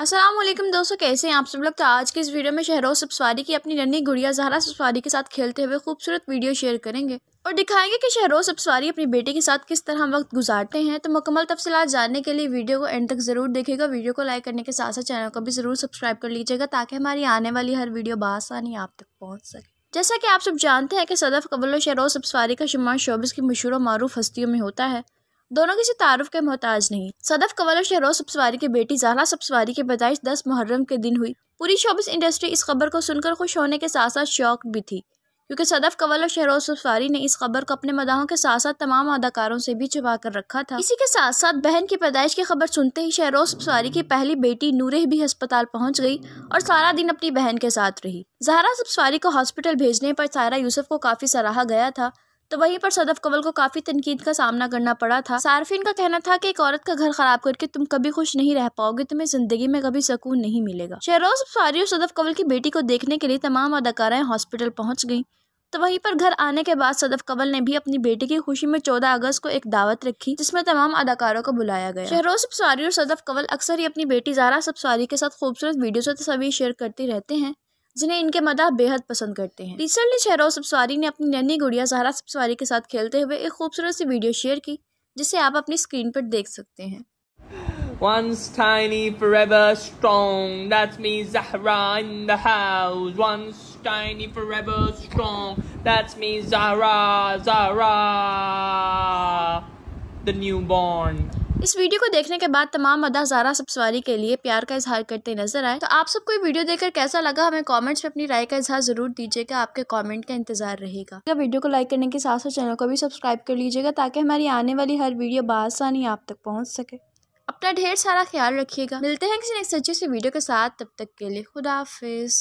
असलम दोस्तों कैसे हैं आप सब लोग तो आज के इस वीडियो में शहरोज सब्सवारी की अपनी नन्ही गुड़िया जहरा सब्सवारी के साथ खेलते हुए खूबसूरत वीडियो शेयर करेंगे और दिखाएंगे कि शहरोज सब्सवारी अपनी बेटी के साथ किस तरह वक्त गुजारते हैं तो मुकम्मल तफसलत जानने के लिए वीडियो को एंड तक ज़रूर देखेगा वीडियो को लाइक करने के साथ साथ चैनल को भी ज़रूर सब्सक्राइब कर लीजिएगा ताकि हमारी आने वाली हर वीडियो बसानी आप तक पहुँच सके जैसा कि आप सब जानते हैं कि सदफ़ कबल शहरोज सब्सवारी का शुमार शोबिस की मशहूर और मरूफ हस्तियों में होता है दोनों किसी तारुफ के मोहताज नहीं सदफ कंवल शहरोज सबसवारी की बेटी जहरा सब्सवारी की पैदाइश दस मुहर्रम के दिन हुई पूरी शोबिस इंडस्ट्री इस खबर को सुनकर खुश होने के साथ साथ शौक भी थी क्योंकि सदफ कंवल और शहरोज सफारी ने इस खबर को अपने मदाहों के साथ साथ तमाम अदाकारों से भी छुपा कर रखा था इसी के साथ साथ बहन की पैदाइश की खबर सुनते ही शहरोज सफारी की पहली बेटी नूरे भी अस्पताल पहुंच गई और सारा दिन अपनी बहन के साथ रही जहरा सफारी को हॉस्पिटल भेजने पर सारा यूसुफ को काफी सराहा गया था तो वहीं पर सदफ कंवल को काफी तनकीद का सामना करना पड़ा था सार्फिन का कहना था कि एक औरत का घर खराब करके तुम कभी खुश नहीं रह पाओगे तुम्हें जिंदगी में कभी सुकून नहीं मिलेगा शहरोज और सदफ कंवल की बेटी को देखने के लिए तमाम अदाकाराएं हॉस्पिटल पहुंच गईं तो वहीं पर घर आने के बाद सदफ कंवल ने भी अपनी बेटी की खुशी में 14 अगस्त को एक दावत रखी जिसमें तमाम अदाकारों को बुलाया गया शहरोज सबसारी और सदफ कंवल अक्सर ही अपनी बेटी जारा सबसारी के साथ खूबसूरत वीडियोस और तस्वीर तो शेयर करती रहते हैं जिन्हें इनके मदा बेहद पसंद करते हैं रिसेंटली शहरोज सबसवारी ने अपनी नैनी गुड़िया जहरा सबसवारी के साथ खेलते हुए एक खूबसूरत सी वीडियो शेयर की जिसे आप अपनी स्क्रीन पर देख सकते हैं Once tiny, forever strong. That's me, Zahra in the house. Once tiny, forever strong. That's me, Zahra, Zahra, the newborn. इस वीडियो को देखने के बाद तमाम अदा जारा सब सवारी के लिए प्यार का इजहार करते नजर आए तो आप सबको ये वीडियो देखकर कैसा लगा हमें कमेंट्स में अपनी राय का इजहार जरूर दीजिएगा आपके कमेंट का इंतजार रहेगा वीडियो को लाइक करने के साथ साथ चैनल को भी सब्सक्राइब कर लीजिएगा ताकि हमारी आने वाली हर वीडियो बसानी आप तक पहुँच सके अपना ढेर सारा ख्याल रखिएगा मिलते हैं किसी नेक्स्ट अच्छे से वीडियो के साथ तब तक के लिए खुदाफिज